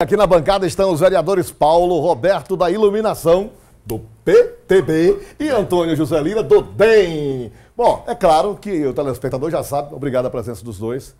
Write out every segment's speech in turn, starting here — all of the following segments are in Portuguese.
Aqui na bancada estão os vereadores Paulo Roberto da Iluminação, do PTB, e Antônio José Lira, do DEM. Bom, é claro que o telespectador já sabe, obrigado a presença dos dois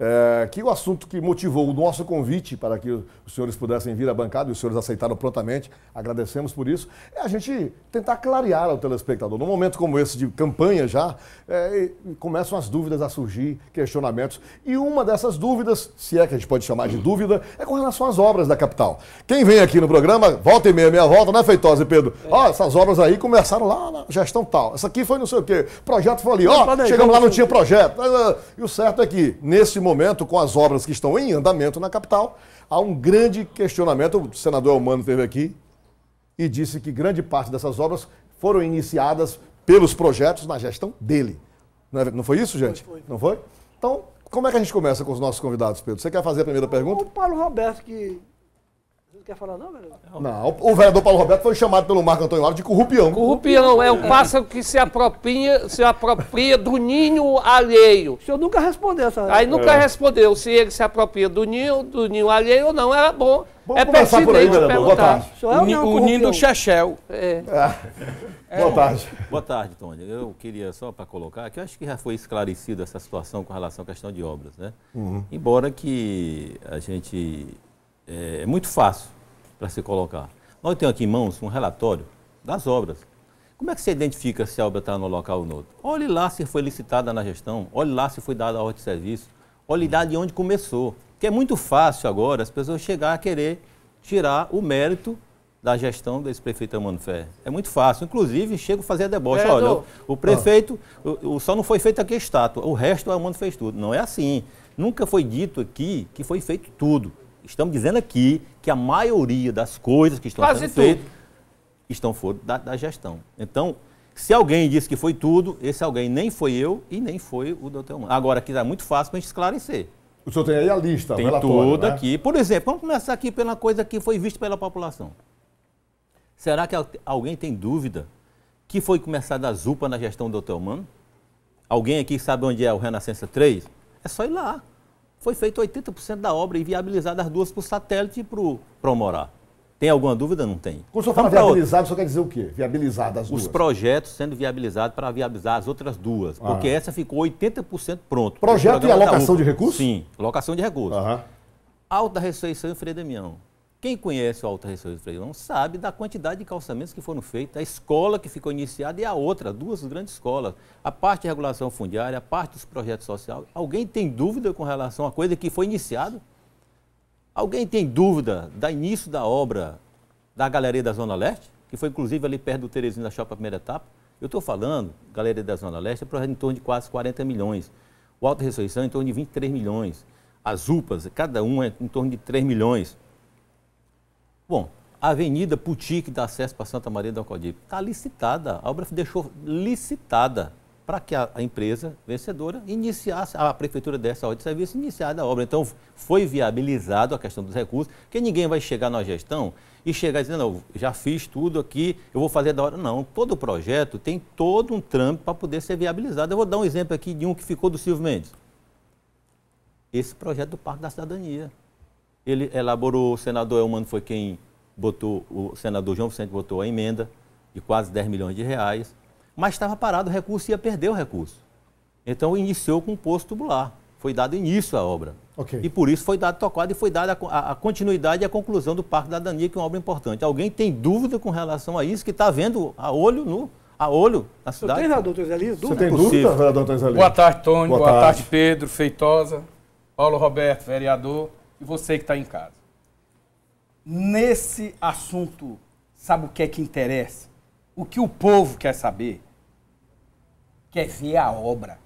é, que o assunto que motivou o nosso convite para que os senhores pudessem vir à bancada e os senhores aceitaram prontamente, agradecemos por isso, é a gente tentar clarear ao telespectador. Num momento como esse de campanha já, é, começam as dúvidas a surgir, questionamentos. E uma dessas dúvidas, se é que a gente pode chamar de dúvida, é com relação às obras da capital. Quem vem aqui no programa, volta e meia, meia volta, né, Feitosa e Pedro? É. Ó, é. essas obras aí começaram lá na gestão tal. Essa aqui foi não sei o quê. Projeto foi ali, ó, chegamos lá, não tinha projeto. Ah, e o certo é que, nesse momento, momento, com as obras que estão em andamento na capital, há um grande questionamento. O senador Elmano esteve aqui e disse que grande parte dessas obras foram iniciadas pelos projetos na gestão dele. Não é foi isso, gente? Foi, foi. Não foi? Então, como é que a gente começa com os nossos convidados, Pedro? Você quer fazer a primeira pergunta? O Paulo Roberto, que Quer falar não, vereador? Não, o vereador Paulo Roberto foi chamado pelo Marco Antônio Alves de corrupião. Corrupião, é um pássaro que se apropria, se apropria do ninho alheio. O senhor nunca respondeu essa. Aí nunca é. respondeu se ele se apropria do ninho, do ninho alheio ou não. Era bom. Vamos é pertinente por aí, vereador. Boa tarde. O, é o, o ninho do Chechel. É. É. é. Boa tarde. Boa tarde, Tony. Eu queria só para colocar que eu acho que já foi esclarecida essa situação com relação à questão de obras, né? Uhum. Embora que a gente é, é muito fácil para se colocar. Nós temos aqui em mãos um relatório das obras. Como é que você identifica se a obra está no local ou no outro? Olhe lá se foi licitada na gestão, olhe lá se foi dada a ordem de serviço, olhe lá de onde começou. Que é muito fácil agora as pessoas chegar a querer tirar o mérito da gestão desse prefeito Amano Ferre. É muito fácil. Inclusive, chego a fazer a deboche. É, Olha, o, o, ah. prefeito, o, o, só não foi feito aqui a estátua, o resto o Amano fez tudo. Não é assim. Nunca foi dito aqui que foi feito tudo estamos dizendo aqui que a maioria das coisas que estão Quase sendo feitas estão fora da, da, gestão. Então, se alguém disse que foi tudo, esse alguém nem foi eu e nem foi o doutor Humano. Agora, aqui é muito fácil para a gente esclarecer. O senhor tem aí a lista, tem tudo né? aqui. Por exemplo, vamos começar aqui pela coisa que foi vista pela população. Será que alguém tem dúvida que foi começada a ZUPA na gestão do doutor Humano? Alguém aqui sabe onde é o Renascença 3? É só ir lá foi feito 80% da obra e viabilizada as duas para o satélite e para o Promorá. Tem alguma dúvida? Não tem. Quando o senhor fala viabilizado, o senhor quer dizer o quê? Viabilizadas as duas? Os projetos sendo viabilizados para viabilizar as outras duas. Ah. Porque essa ficou 80% pronto. Projeto e alocação de recursos? Sim, alocação de recursos. Alta Rejeição em Frei Damião. Quem conhece o Alto Ressurreição do Freirão sabe da quantidade de calçamentos que foram feitos, a escola que ficou iniciada e a outra, duas grandes escolas. A parte de regulação fundiária, a parte dos projetos sociais. Alguém tem dúvida com relação à coisa que foi iniciada? Alguém tem dúvida do início da obra da Galeria da Zona Leste, que foi inclusive ali perto do Terezinho da Chapa, primeira etapa? Eu estou falando, Galeria da Zona Leste, é projeto em torno de quase 40 milhões. O Alto Ressurreição em torno de 23 milhões. As UPAs, cada uma é em torno de 3 milhões. Bom, a Avenida Puti, que dá acesso para Santa Maria da Alcaldir, está licitada, a obra deixou licitada para que a, a, empresa vencedora iniciasse, a prefeitura dessa ordem de serviço, iniciada a obra. Então, foi viabilizado a questão dos recursos, que ninguém vai chegar na gestão e chegar dizendo, não, já fiz tudo aqui, eu vou fazer da hora. Não, todo projeto tem todo um trâmite para poder ser viabilizado. Eu vou dar um exemplo aqui de um que ficou do Silvio Mendes. Esse projeto do Parque da Cidadania. Ele elaborou, o senador Elmano foi quem botou, o senador João Vicente botou a emenda de quase 10 milhões de reais, mas estava parado o recurso e ia perder o recurso. Então iniciou com o posto tubular. Foi dado início à obra. Okay. E por isso foi dado tocado e foi dada a, continuidade e a conclusão do Parque da Dania, que é uma obra importante. Alguém tem dúvida com relação a isso, que está vendo a olho no a olho na cidade? Tem, dúvida? Você tem dúvida, vereador Boa tarde, Tony. Boa, Boa tarde. tarde. Pedro, Feitosa, Paulo Roberto, vereador e você que está em casa. Nesse assunto, sabe o que é que interessa? O que o povo quer saber? Quer ver a obra,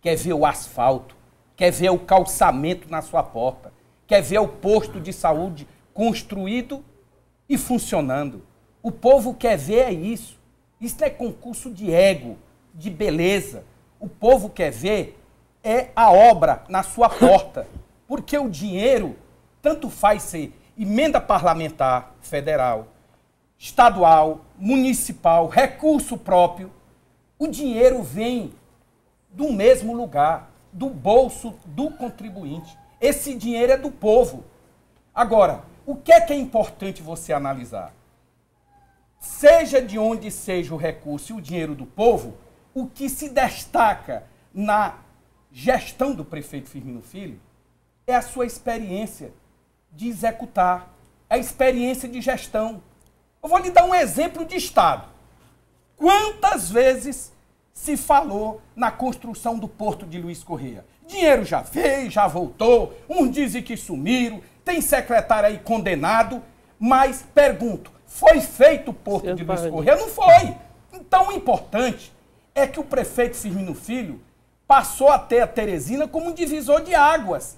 quer ver o asfalto, quer ver o calçamento na sua porta, quer ver o posto de saúde construído e funcionando. O povo quer ver é isso. Isso não é concurso de ego, de beleza. O povo quer ver é a obra na sua porta. Porque o dinheiro, tanto faz ser emenda parlamentar federal, estadual, municipal, recurso próprio, o dinheiro vem do mesmo lugar, do bolso do contribuinte. Esse dinheiro é do povo. Agora, o que é que é importante você analisar? Seja de onde seja o recurso e o dinheiro do povo, o que se destaca na gestão do prefeito Firmino Filho é a sua experiência de executar, é a experiência de gestão. Eu vou lhe dar um exemplo de Estado. Quantas vezes se falou na construção do porto de Luiz Correia? Dinheiro já veio, já voltou, uns dizem que sumiram, tem secretário aí condenado, mas pergunto, foi feito o porto de Luiz Correia? Não foi. Então o importante é que o prefeito Firmino Filho passou a ter a Teresina como um divisor de águas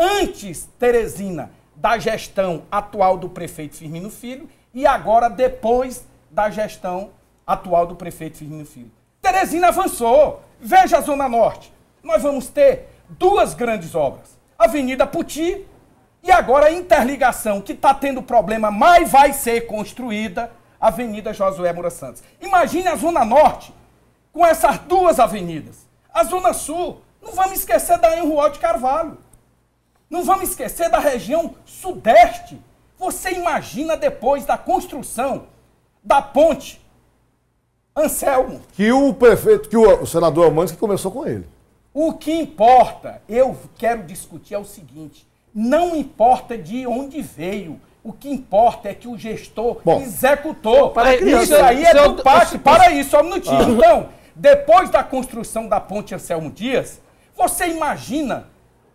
antes, Teresina, da gestão atual do prefeito Firmino Filho e agora depois da gestão atual do prefeito Firmino Filho. Teresina avançou. Veja a Zona Norte. Nós vamos ter duas grandes obras. Avenida Puti e agora a interligação que está tendo problema, mas vai ser construída, Avenida Josué Moura Santos. Imagine a Zona Norte com essas duas avenidas. A Zona Sul, não vamos esquecer da Enrual de Carvalho. Não vamos esquecer da região sudeste. Você imagina depois da construção da ponte Anselmo. Que o prefeito, que o, o senador Almanes que começou com ele. O que importa, eu quero discutir, é o seguinte: não importa de onde veio. O que importa é que o gestor Bom, executou. Para criança, isso aí é né? do passe Para isso, só um minutinho. Ah. Então, depois da construção da ponte Anselmo Dias, você imagina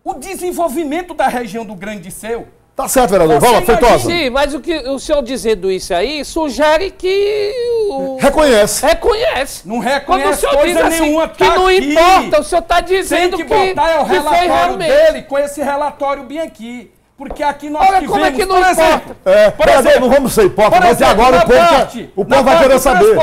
o desenvolvimento da região do Grande Seu. Tá certo, vereador. Vamos lá, Feitosa. Sim, mas o que o senhor dizendo isso aí sugere que. O... Reconhece. Reconhece. Não reconhece Quando o senhor coisa diz assim, nenhuma, tá Que não aqui. importa, o senhor está dizendo que. Tem que botar é o relatório dele com esse relatório bem aqui. Porque aqui nós Olha tivemos, como é que não por exemplo, é, por exemplo, exemplo, não vamos ser hipócritas, mas exemplo, agora o povo, parte, o povo vai querer saber.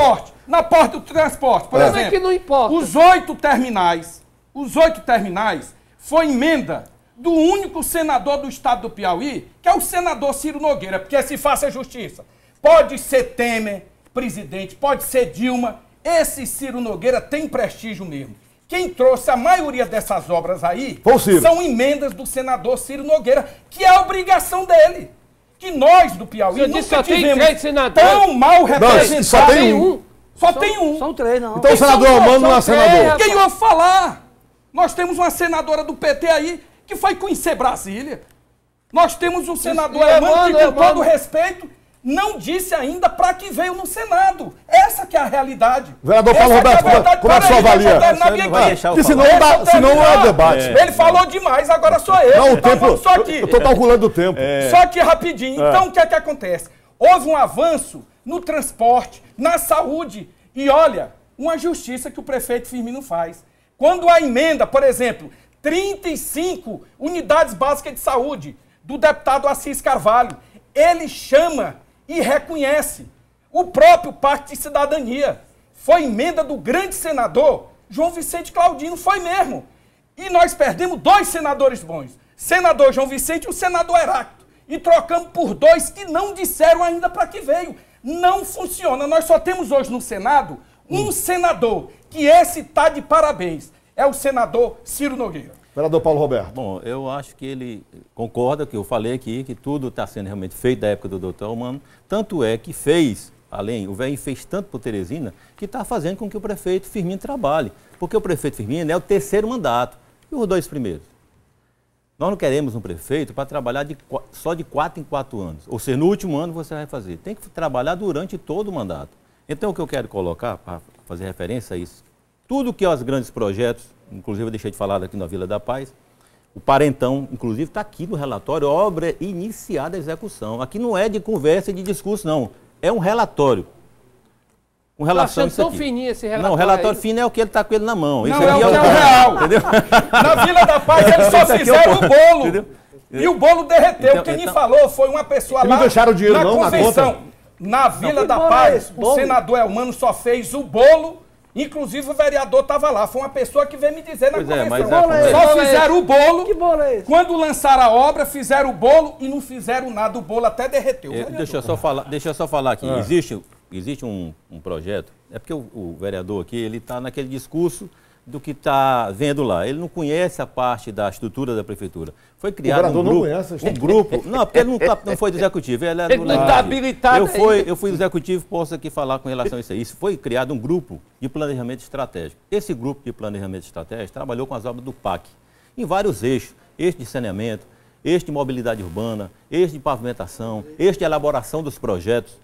Na porta do transporte, por é. exemplo. Como é que não importa? Os oito terminais, os oito terminais foi emenda do único senador do estado do Piauí, que é o senador Ciro Nogueira, porque se faça justiça. Pode ser Temer, presidente, pode ser Dilma, esse Ciro Nogueira tem prestígio mesmo. Quem trouxe a maioria dessas obras aí são emendas do senador Ciro Nogueira, que é a obrigação dele. Que nós do Piauí Você nunca disse, tivemos tão mal representados. Só tem um. Só, só, tem um. São três, não. Então o senador Mano não é senador. Quem ia falar? Nós temos uma senadora do PT aí que foi conhecer Brasília. Nós temos um senador alemão que, com todo respeito, não disse ainda para que veio no Senado. Essa que é a realidade. Vereador Paulo é é- é Roberto, é como é a sua avalia? Porque senão, dá, senão não há debate. É. Ele falou demais, agora sou eu. Não, o tá tempo, só que, eu estou calculando o tempo. É. Só que rapidinho. Então, o que é que acontece? Houve um avanço no transporte, na saúde e, olha, uma justiça que o prefeito Firmino faz. Quando a emenda, por exemplo, 35 unidades básicas de saúde do deputado Assis Carvalho, ele chama e reconhece o próprio Pacto de Cidadania. Foi emenda do grande senador João Vicente Claudino, foi mesmo. E nós perdemos dois senadores bons, senador João Vicente e o senador Heráclito. E trocamos por dois que não disseram ainda para que veio. Não funciona. Nós só temos hoje no Senado um senador que esse está de parabéns é o senador Ciro Nogueira. Vereador Paulo Roberto. Bom, eu acho que ele concorda que eu falei aqui, que tudo está sendo realmente feito da época do doutor Humano. Tanto é que fez, além, o velho fez tanto por Teresina, que está fazendo com que o prefeito Firmino trabalhe. Porque o prefeito Firmino é o terceiro mandato e os dois primeiros. Nós não queremos um prefeito para trabalhar de, só de quatro em quatro anos. Ou seja, no último ano você vai fazer. Tem que trabalhar durante todo o mandato. Então, o que eu quero colocar, para fazer referência a é isso, tudo que é os grandes projetos, inclusive eu deixei de falar aqui na Vila da Paz, o Parentão, inclusive, está aqui no relatório, obra iniciada a execução. Aqui não é de conversa e de discurso, não. É um relatório. Com tá relação tão fininho esse relatório. Não, o relatório aí. fino é o que ele está com ele na mão. Não, isso é, é, o é real. Entendeu? Na Vila da Paz eles só fizeram é o bolo. Entendeu? E o bolo derreteu. Então, Quem então, me falou foi uma pessoa lá. Não deixaram o dinheiro, na não, convenção. na conta. Na Vila não, da Paz, é o senador Elmano só fez o bolo Inclusive o vereador estava lá, foi uma pessoa que veio me dizer na pois é, convenção. É, mas é, Só é fizeram o bolo. Que bolo é esse? Quando lançaram a obra, fizeram o bolo e não fizeram nada, o bolo até derreteu. É, deixa, eu só falar, deixa eu só falar aqui. É. Existe, existe um, um, projeto. É porque o, o vereador aqui, ele está naquele discurso do que está vendo lá. Ele não conhece a parte da estrutura da prefeitura. Foi criado um grupo, um grupo. Não, porque ele não, tá, não foi do executivo. Ele, é ele não está habilitado. Eu fui, eu fui do executivo, posso aqui falar com relação a isso. Isso foi criado um grupo de planejamento estratégico. Esse grupo de planejamento estratégico trabalhou com as obras do PAC em vários eixos: este de saneamento, este de mobilidade urbana, este de pavimentação, este de elaboração dos projetos.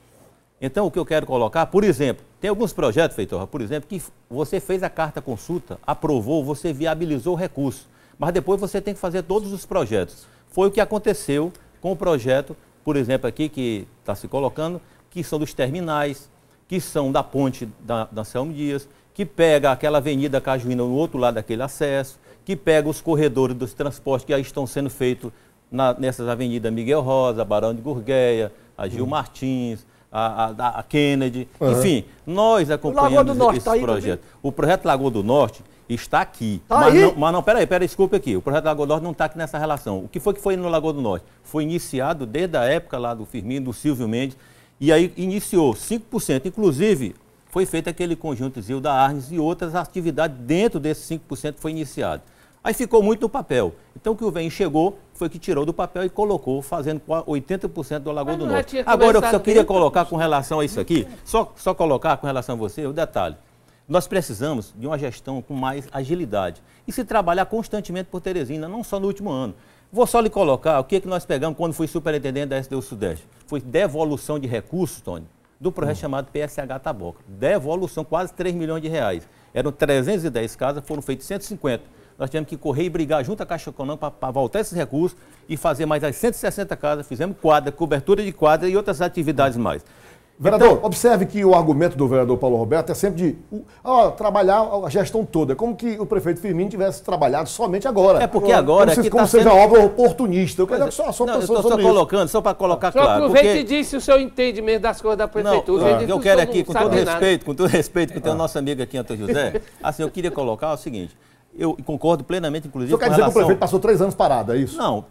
Então, o que eu quero colocar, por exemplo, tem alguns projetos, Feitorra, por exemplo, que você fez a carta consulta, aprovou, você viabilizou o recurso, mas depois você tem que fazer todos os projetos. Foi o que aconteceu com o projeto, por exemplo, aqui que está se colocando, que são dos terminais, que são da ponte da, da Anselmo Dias, que pega aquela avenida Cajuína no outro lado daquele acesso, que pega os corredores dos transportes que já estão sendo feitos nessas avenidas Miguel Rosa, Barão de Gurgueia, a Gil hum. Martins, a, a, a Kennedy. Uhum. Enfim, nós acompanhamos Norte, esses tá O projeto Lagoa do Norte está aqui. Tá mas, aí? Não, mas não, peraí, peraí, desculpe aqui. O projeto Lagoa do Norte não está aqui nessa relação. O que foi que foi no Lagoa do Norte? Foi iniciado desde a época lá do Firmino, do Silvio Mendes, e aí iniciou 5%. Inclusive, foi feito aquele conjuntozinho da Arnes e outras atividades dentro desses 5% foi iniciado. Aí ficou muito no papel. Então, que o VEM chegou, foi que tirou do papel e colocou, fazendo 80% do Lagoa do é Norte. Agora, eu só queria colocar com relação a isso aqui, só, só colocar com relação a você, o um detalhe. Nós precisamos de uma gestão com mais agilidade e se trabalhar constantemente por Teresina, não só no último ano. Vou só lhe colocar o que, é que nós pegamos quando fui superintendente da SDU Sudeste. Foi devolução de recursos, Tony, do projeto hum. chamado PSH Taboca. Devolução, quase 3 milhões de reais. Eram 310 casas, foram feitos 150 nós tivemos que correr e brigar junto à Caixa Econômica para voltar esses recursos e fazer mais as 160 casas, fizemos quadra, cobertura de quadra e outras atividades mais. Vereador, então, observe que o argumento do vereador Paulo Roberto é sempre de ó, trabalhar a gestão toda, como que o prefeito Firmino tivesse trabalhado somente agora. É porque agora. Como, se, é como tá seja sendo... obra oportunista. Eu quero é, só, só, é. não, tá eu estou só colocando, só para colocar só claro. Aproveita porque... e disse se o senhor entende mesmo das coisas da prefeitura. É, não, é. eu, eu quero aqui, com todo, respeito, com todo respeito, com todo respeito, que tem o ah. nosso amigo aqui, Antônio José, assim, eu queria colocar o seguinte: eu concordo plenamente, inclusive. Você quer dizer relação... que o prefeito passou três anos parado, é isso? Não.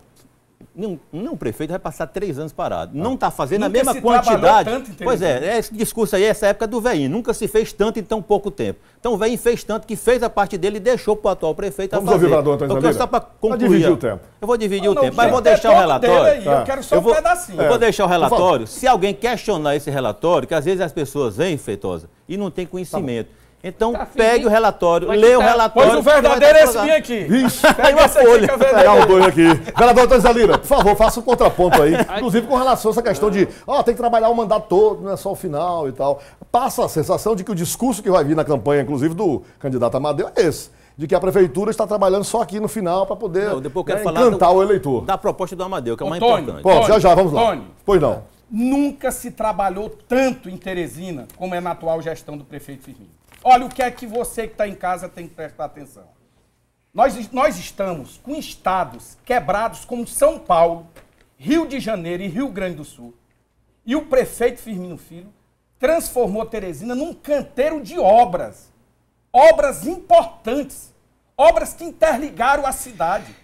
Não, o prefeito vai passar três anos parado. Ah. Não está fazendo nunca a mesma quantidade. Tanto, pois é, é, esse discurso aí, essa época do veinho. Nunca se fez tanto em tão pouco tempo. Então o veinho fez tanto que fez a parte dele e deixou para o atual prefeito Vamos a fazer. Vamos ouvir o Antônio Zaniga? Só para concluir. Vai dividir o tempo. Eu vou dividir ah, não, o tempo, mas vou deixar o relatório. Aí, Eu é. quero só eu vou, um pedacinho. Eu vou deixar o relatório. Se alguém questionar esse relatório, que às vezes as pessoas vêm, Feitosa, e não tem tá conhecimento. Tá então tá pegue o relatório, lê tá... o relatório. Pois o verdadeiro é esse aqui. Vixe, pega o folha. Aqui pegar um dois aqui. Vereador Antônio Zalira, por favor, faça um contraponto aí. Inclusive com relação a essa questão de, ó, oh, tem que trabalhar o mandato todo, não é só o final e tal. Passa a sensação de que o discurso que vai vir na campanha, inclusive do candidato Amadeu, é esse de que a prefeitura está trabalhando só aqui no final para poder não, depois né, encantar do, o eleitor. Da proposta do Amadeu, que é o mais importante. Pô, já já, vamos lá. Antônio. pois não. Nunca se trabalhou tanto em Teresina como é na atual gestão do prefeito Firmino. Olha o que é que você que está em casa tem que prestar atenção. Nós, nós estamos com estados quebrados como São Paulo, Rio de Janeiro e Rio Grande do Sul. E o prefeito Firmino Filho transformou Teresina num canteiro de obras. Obras importantes. Obras que interligaram a cidade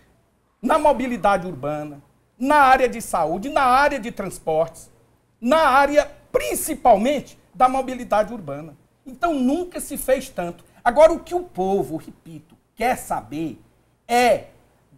na mobilidade urbana, na área de saúde, na área de transportes, na área principalmente da mobilidade urbana. Então nunca se fez tanto. Agora, o que o povo, repito, quer saber é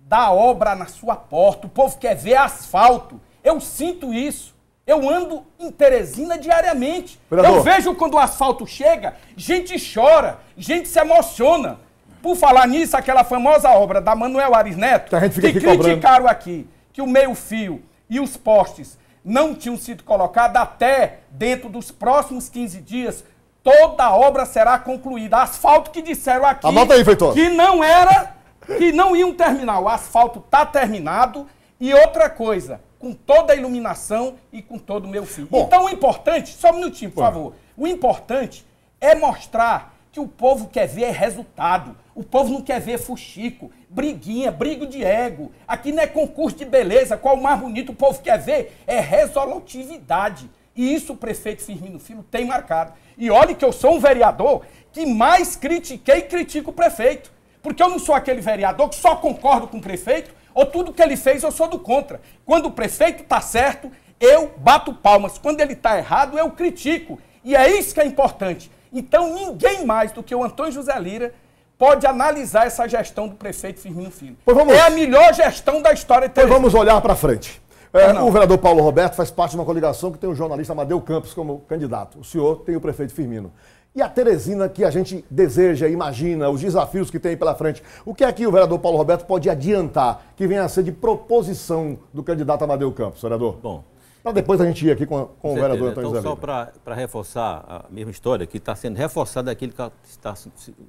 da obra na sua porta. O povo quer ver asfalto. Eu sinto isso. Eu ando em Teresina diariamente. Vereador. Eu vejo quando o asfalto chega, gente chora, gente se emociona. Por falar nisso, aquela famosa obra da Manuel Aris Neto, que aqui criticaram cobrando. aqui que o meio-fio e os postes não tinham sido colocados até dentro dos próximos 15 dias, toda a obra será concluída. Asfalto que disseram aqui Anota aí, que não era, que não iam terminar. O asfalto está terminado. E outra coisa, com toda a iluminação e com todo o meu filho. Bom, então o importante, só um minutinho, por bom. favor. O importante é mostrar que o povo quer ver resultado. O povo não quer ver fuxico, briguinha, brigo de ego. Aqui não é concurso de beleza, qual o mais bonito. O povo quer ver é resolutividade. E isso o prefeito Firmino Filho tem marcado. E olhe que eu sou um vereador que mais critiquei e critico o prefeito. Porque eu não sou aquele vereador que só concordo com o prefeito, ou tudo que ele fez eu sou do contra. Quando o prefeito está certo, eu bato palmas. Quando ele está errado, eu critico. E é isso que é importante. Então, ninguém mais do que o Antônio José Lira pode analisar essa gestão do prefeito Firmino Filho. Pois vamos... É a melhor gestão da história. Pois vamos olhar para frente. É, o vereador Paulo Roberto faz parte de uma coligação que tem o jornalista Amadeu Campos como candidato. O senhor tem o prefeito Firmino. E a Teresina que a gente deseja, imagina, os desafios que tem pela frente. O que é que o vereador Paulo Roberto pode adiantar que venha a ser de proposição do candidato Amadeu Campos, vereador? Bom. Para depois a gente ir aqui com, a, com o vereador Antônio Então, só para reforçar a mesma história, que está sendo reforçada aquilo que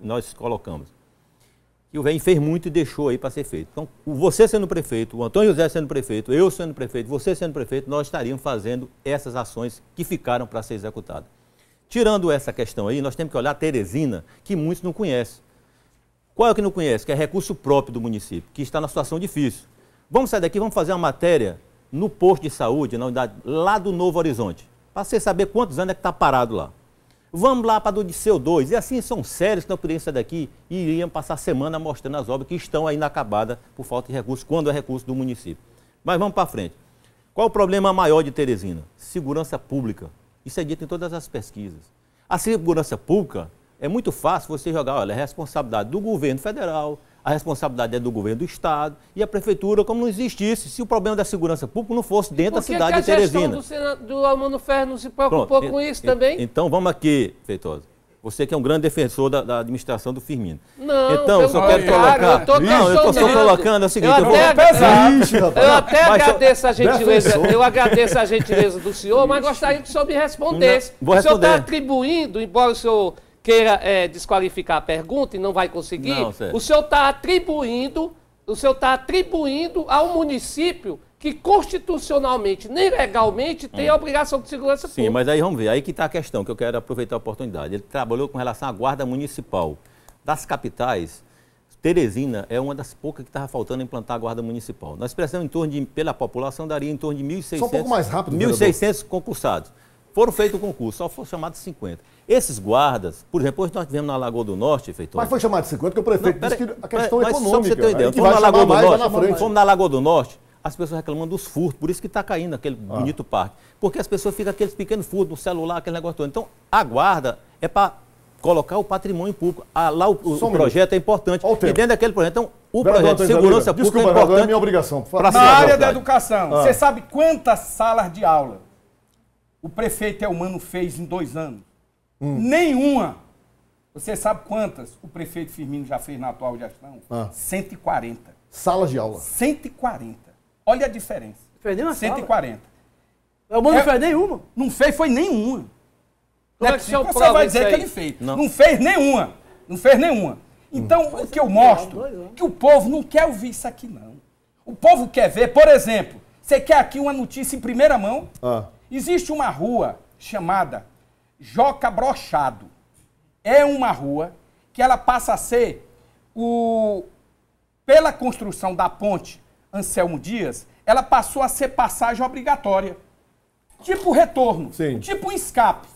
nós colocamos que o VEM fez muito e deixou aí para ser feito. Então, você sendo prefeito, o Antônio José sendo prefeito, eu sendo prefeito, você sendo prefeito, nós estaríamos fazendo essas ações que ficaram para ser executadas. Tirando essa questão aí, nós temos que olhar Teresina, que muitos não conhecem. Qual é o que não conhece? Que é recurso próprio do município, que está na situação difícil. Vamos sair daqui, vamos fazer uma matéria no posto de saúde, na unidade lá do Novo Horizonte, para você saber quantos anos é que está parado lá. Vamos lá para o do Odisseu 2. E assim são sérios que não poderiam sair daqui e iriam passar a semana mostrando as obras que estão ainda acabadas por falta de recursos, quando é recurso do município. Mas vamos para frente. Qual o problema maior de Teresina? Segurança pública. Isso é dito em todas as pesquisas. A segurança pública é muito fácil você jogar, olha, é responsabilidade do governo federal, a responsabilidade é do governo do Estado e a prefeitura, como não existisse, se o problema da segurança pública não fosse dentro da cidade que de Teresina. Do, Senado, do Almano Ferro não se preocupou Pronto, com isso en, também? Então vamos aqui, Feitosa. Você que é um grande defensor da, da administração do Firmino. Não, então, eu só quero colocar. Eu não, eu estou só colocando é o seguinte. Eu, eu até, vou... É eu até agradeço a gentileza. Eu agradeço a gentileza do senhor, mas gostaria que o senhor me respondesse. Não, vou responder. O senhor está atribuindo, embora o senhor queira é, desqualificar a pergunta e não vai conseguir, não, o senhor está atribuindo, o senhor está atribuindo ao município que constitucionalmente nem legalmente tem hum. É. a obrigação de segurança pública. Sim, mas aí vamos ver, aí que está a questão que eu quero aproveitar a oportunidade. Ele trabalhou com relação à guarda municipal das capitais. Teresina é uma das poucas que estava faltando implantar a guarda municipal. Nós precisamos em torno de, pela população, daria em torno de 1.600... Só um pouco mais rápido. 1.600 concursados. Foram feitos o concurso, só foram chamados 50. Esses guardas, por exemplo, hoje nós tivemos na Lagoa do Norte, feitor. Mas foi chamado de 50 que o prefeito não, disse que a questão pera, econômica. Só para você ter uma ideia, né? fomos na, Lagoa do Norte, na fomos na Lagoa do Norte, as pessoas reclamando dos furtos, por isso que está caindo aquele ah. bonito parque. Porque as pessoas ficam aqueles pequenos furtos no celular, aquele negócio todo. Então, a guarda é para colocar o patrimônio público. Ah, lá o, o projeto é importante. E dentro daquele projeto. Então, o vereador projeto de segurança pública é Desculpa, é importante. Desculpa, é minha obrigação. Na área da educação, ah. você sabe quantas salas de aula o prefeito Elmano fez em dois anos? Hum. Nenhuma. Você sabe quantas o prefeito Firmino já fez na atual gestão? Ah. 140. Salas de aula. 140. Olha a diferença. Fez nenhuma 140. Sala. Elmano é, não fez nenhuma. Não fez, foi nenhuma. Como é que é você vai dizer que ele fez? Não. não fez nenhuma. Não fez nenhuma. Então, hum. o que eu mostro, que o povo não quer ouvir isso aqui, não. O povo quer ver, por exemplo, você quer aqui uma notícia em primeira mão? Ah. Existe uma rua chamada Joca Brochado. É uma rua que ela passa a ser o pela construção da ponte Anselmo Dias, ela passou a ser passagem obrigatória. Tipo retorno, Sim. tipo escape.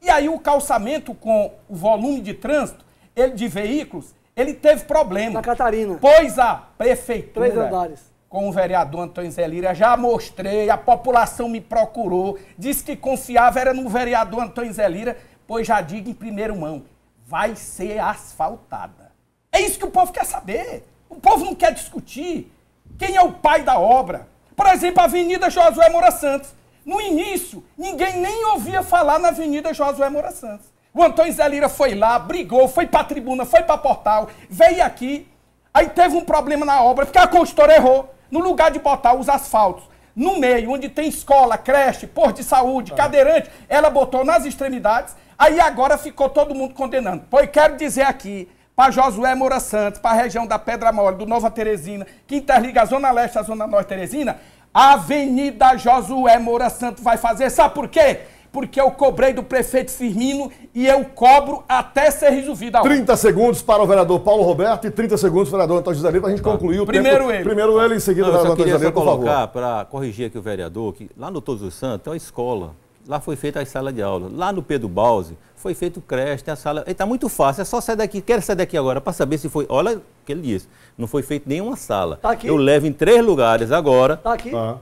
E aí o calçamento com o volume de trânsito, ele de veículos, ele teve problema. Na Catarina. Pois a prefeitura. Três andares com o vereador Antônio Zé Lira, já mostrei, a população me procurou, disse que confiava era no vereador Antônio Zé Lira, pois já digo em primeiro mão, vai ser asfaltada. É isso que o povo quer saber. O povo não quer discutir quem é o pai da obra. Por exemplo, a Avenida Josué Moura Santos. No início, ninguém nem ouvia falar na Avenida Josué Moura Santos. O Antônio Zé Lira foi lá, brigou, foi para tribuna, foi para portal, veio aqui. Aí teve um problema na obra, porque a consultora errou. No lugar de botar os asfaltos no meio, onde tem escola, creche, posto de saúde, é. cadeirante, ela botou nas extremidades, aí agora ficou todo mundo condenando. Pois quero dizer aqui, para Josué Moura Santos, para a região da Pedra Mole, do Nova Teresina, que interliga a Zona Leste à Zona Norte Teresina, a Avenida Josué Moura Santos vai fazer, sabe por quê? porque eu cobrei do prefeito Firmino e eu cobro até ser resolvida. 30 segundos para o vereador Paulo Roberto e 30 segundos para o vereador Antônio José para a gente tá. concluir o primeiro tempo. Ele. Primeiro ele, em seguida Não, o vereador Antônio José, por favor. Eu para corrigir aqui o vereador, que lá no Todos os Santos tem uma escola. Lá foi feita a sala de aula. Lá no Pedro Balse foi feito o creche, tem a sala. Está muito fácil, é só sair daqui. Quero sair daqui agora para saber se foi. Olha o que ele disse. Não foi feito nenhuma sala. Tá eu levo em três lugares agora. Está aqui. Tá.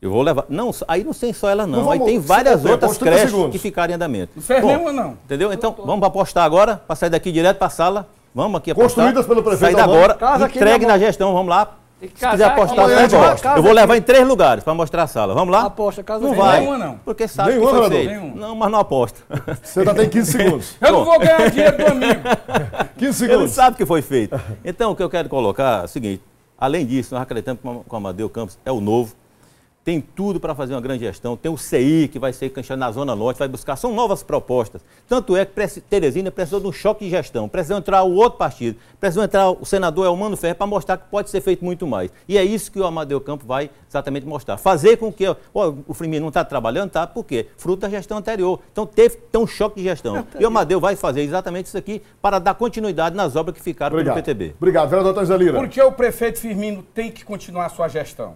Eu vou levar. Não, aí não tem só ela, não. não aí tem várias outras creches que ficaram em andamento. Não fez nenhuma, não. Entendeu? Então, vamos apostar agora, para sair daqui direto para a sala. Vamos aqui apostar. Construídas pelo prefeito. Sair agora, casa entregue né, na gestão, vamos lá. Se quiser apostar, eu, tá aposto. eu vou levar em três lugares para mostrar a sala. Vamos lá? Aposta, casa não vai. Nenhuma, não. Porque sabe nenhuma, que foi feito. Não, mas não aposta. Você ainda tem 15 segundos. eu não vou ganhar dinheiro do amigo. 15 segundos. Ele sabe que foi feito. Então, o que eu quero colocar é o seguinte. Além disso, nós acreditamos que o Amadeu Campos é o novo tem tudo para fazer uma grande gestão, tem o CI que vai ser canchado na Zona Norte, vai buscar, são novas propostas. Tanto é que Teresina precisou de um choque de gestão, precisou entrar o outro partido, precisou entrar o senador Elmano Ferreira para mostrar que pode ser feito muito mais. E é isso que o Amadeu Campo vai exatamente mostrar. Fazer com que ó, o Firmino não está trabalhando, tá? Por quê? Fruto da gestão anterior. Então teve tão um choque de gestão. E o Amadeu vai fazer exatamente isso aqui para dar continuidade nas obras que ficaram Obrigado. pelo PTB. Obrigado, vereador Tanzalira. Por que o prefeito Firmino tem que continuar a sua gestão?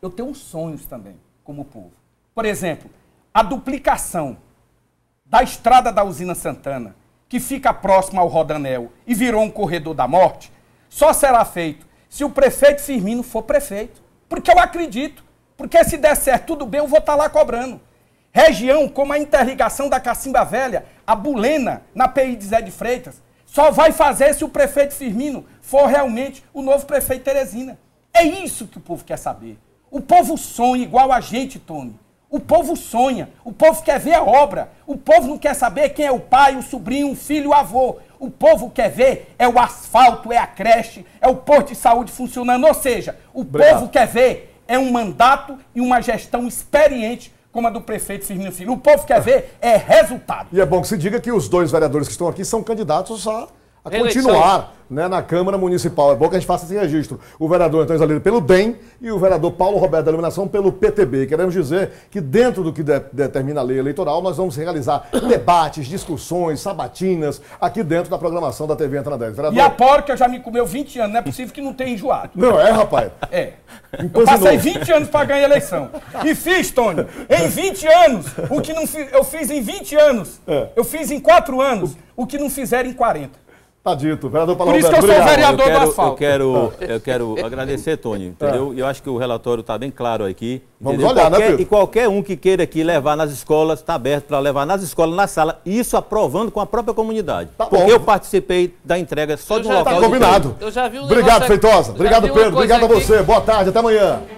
eu tenho sonhos também, como povo. Por exemplo, a duplicação da estrada da usina Santana, que fica próxima ao Rodanel e virou um corredor da morte, só será feito se o prefeito Firmino for prefeito. Porque eu acredito. Porque se der certo tudo bem, eu vou estar tá lá cobrando. Região como a interligação da Cacimba Velha, a Bulena, na PI de Zé de Freitas, só vai fazer se o prefeito Firmino for realmente o novo prefeito Teresina. É isso que o povo quer saber. O povo sonha igual a gente, Tony. O povo sonha, o povo quer ver a obra, o povo não quer saber quem é o pai, o sobrinho, o filho, o avô. O povo quer ver é o asfalto, é a creche, é o posto de saúde funcionando. Ou seja, o Obrigado. povo quer ver é um mandato e uma gestão experiente como a do prefeito Firmino Filho. O povo quer ver é resultado. E é bom que se diga que os dois vereadores que estão aqui são candidatos a, a continuar né, na Câmara Municipal. É bom que a gente faça esse registro. O vereador Antônio Zalino pelo DEM e o vereador Paulo Roberto da Iluminação pelo PTB. Queremos dizer que dentro do que de, determina a lei eleitoral, nós vamos realizar debates, discussões, sabatinas, aqui dentro da programação da TV Entra 10. Vereador... E a porca já me comeu 20 anos, não é possível que não tenha enjoado. Não, é, rapaz. É. Então, eu passei 20 anos para ganhar a eleição. E fiz, Tony, em 20 anos, o que não fiz, eu fiz em 20 anos, é. eu fiz em 4 anos, o, o que não fizeram em 40. Tá dito. Vereador Paulo Por isso Roberto, que eu sou obrigado. vereador eu quero, do asfalto. Eu quero, ah. eu quero agradecer, Tony, ah. entendeu? É. Eu acho que o relatório está bem claro aqui. Vamos entendeu? olhar, né, qualquer, né, Pedro? E qualquer um que queira aqui levar nas escolas, está aberto para levar nas escolas, na sala, isso aprovando com a própria comunidade. Tá porque bom. eu participei da entrega só eu de um local. Tá combinado. Eu já vi um Obrigado, Feitosa. Obrigado, Pedro. Obrigado a você. Boa tarde, até amanhã.